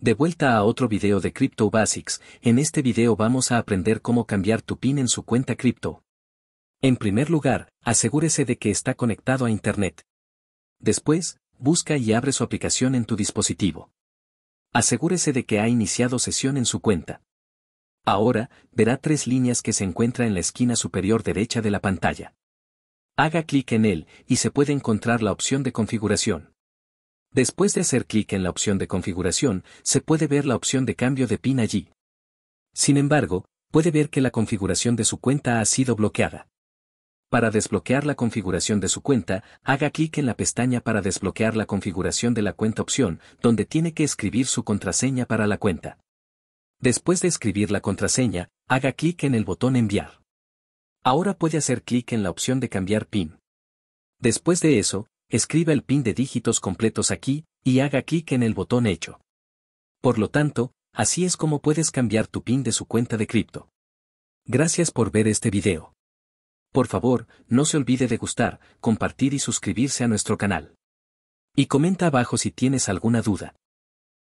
De vuelta a otro video de Crypto Basics, en este video vamos a aprender cómo cambiar tu PIN en su cuenta cripto. En primer lugar, asegúrese de que está conectado a Internet. Después, busca y abre su aplicación en tu dispositivo. Asegúrese de que ha iniciado sesión en su cuenta. Ahora, verá tres líneas que se encuentran en la esquina superior derecha de la pantalla. Haga clic en él y se puede encontrar la opción de configuración. Después de hacer clic en la opción de configuración, se puede ver la opción de cambio de PIN allí. Sin embargo, puede ver que la configuración de su cuenta ha sido bloqueada. Para desbloquear la configuración de su cuenta, haga clic en la pestaña para desbloquear la configuración de la cuenta opción, donde tiene que escribir su contraseña para la cuenta. Después de escribir la contraseña, haga clic en el botón enviar. Ahora puede hacer clic en la opción de cambiar PIN. Después de eso, Escriba el pin de dígitos completos aquí, y haga clic en el botón hecho. Por lo tanto, así es como puedes cambiar tu pin de su cuenta de cripto. Gracias por ver este video. Por favor, no se olvide de gustar, compartir y suscribirse a nuestro canal. Y comenta abajo si tienes alguna duda.